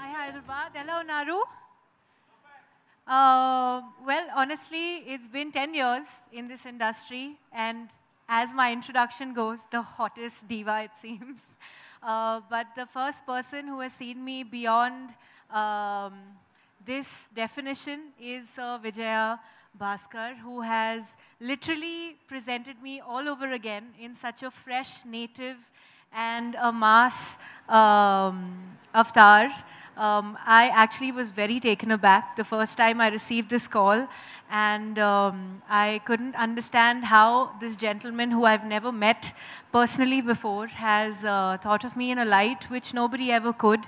Hi Hello Naru. Uh, well, honestly, it's been 10 years in this industry, and as my introduction goes, the hottest diva, it seems. Uh, but the first person who has seen me beyond um, this definition is uh, Vijaya Bhaskar, who has literally presented me all over again in such a fresh, native, and a mass um, avatar. Um, I actually was very taken aback the first time I received this call, and um, I couldn't understand how this gentleman, who I've never met personally before, has uh, thought of me in a light which nobody ever could.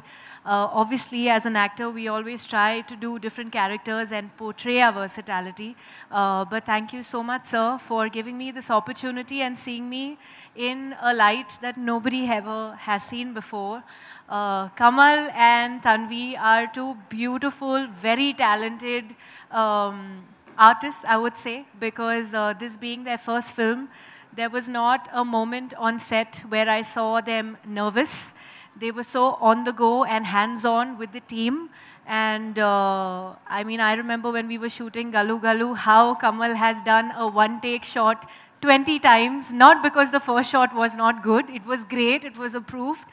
Uh, obviously, as an actor, we always try to do different characters and portray our versatility. Uh, but thank you so much, sir, for giving me this opportunity and seeing me in a light that nobody ever has seen before. Uh, Kamal and Tanvi are two beautiful, very talented. Um, artists, I would say, because uh, this being their first film, there was not a moment on set where I saw them nervous. They were so on the go and hands-on with the team. And uh, I mean, I remember when we were shooting Galu Galu, how Kamal has done a one-take shot 20 times, not because the first shot was not good. It was great. It was approved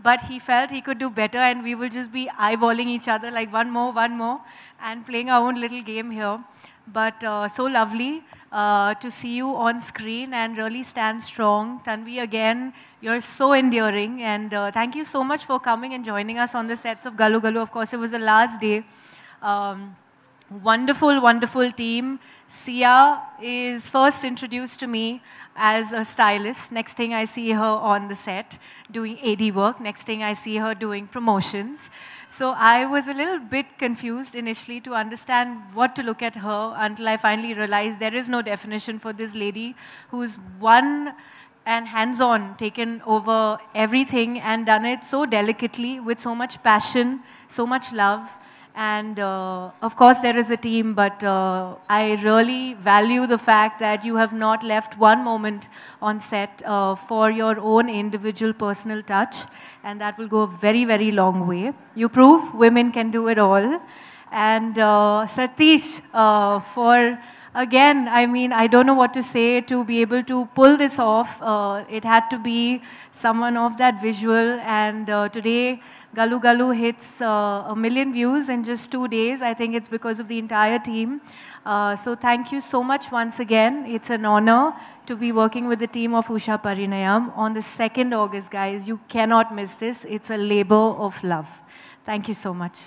but he felt he could do better and we will just be eyeballing each other like one more, one more and playing our own little game here but uh, so lovely uh, to see you on screen and really stand strong. Tanvi, again, you're so endearing, and uh, thank you so much for coming and joining us on the sets of Galu Galu. Of course, it was the last day. Um, wonderful, wonderful team. Sia is first introduced to me as a stylist. Next thing I see her on the set doing AD work. Next thing I see her doing promotions. So I was a little bit confused initially to understand what to look at her until I finally realized there is no definition for this lady who's one and hands-on taken over everything and done it so delicately with so much passion, so much love, and uh, of course, there is a team, but uh, I really value the fact that you have not left one moment on set uh, for your own individual personal touch. And that will go a very, very long way. You prove women can do it all. And uh, Satish, uh, for again, I mean, I don't know what to say to be able to pull this off. Uh, it had to be someone of that visual. And uh, today, Galu Galu hits uh, a million views in just two days. I think it's because of the entire team. Uh, so thank you so much once again. It's an honor to be working with the team of Usha Parinayam on the 2nd August, guys. You cannot miss this. It's a labor of love. Thank you so much.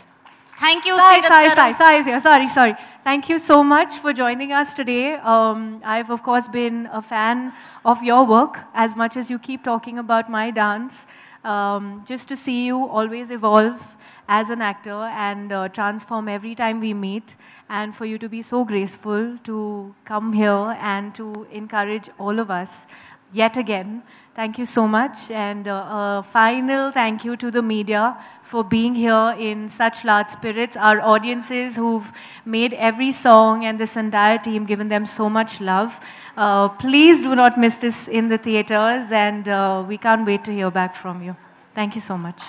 Thank you, Sai, Sai, Sai, Sai, sorry, sorry. Thank you so much for joining us today. Um, I've, of course, been a fan of your work as much as you keep talking about my dance. Um, just to see you always evolve as an actor and uh, transform every time we meet, and for you to be so graceful to come here and to encourage all of us yet again. Thank you so much. And uh, final thank you to the media for being here in such large spirits. Our audiences who've made every song and this entire team given them so much love. Uh, please do not miss this in the theaters, and uh, we can't wait to hear back from you. Thank you so much.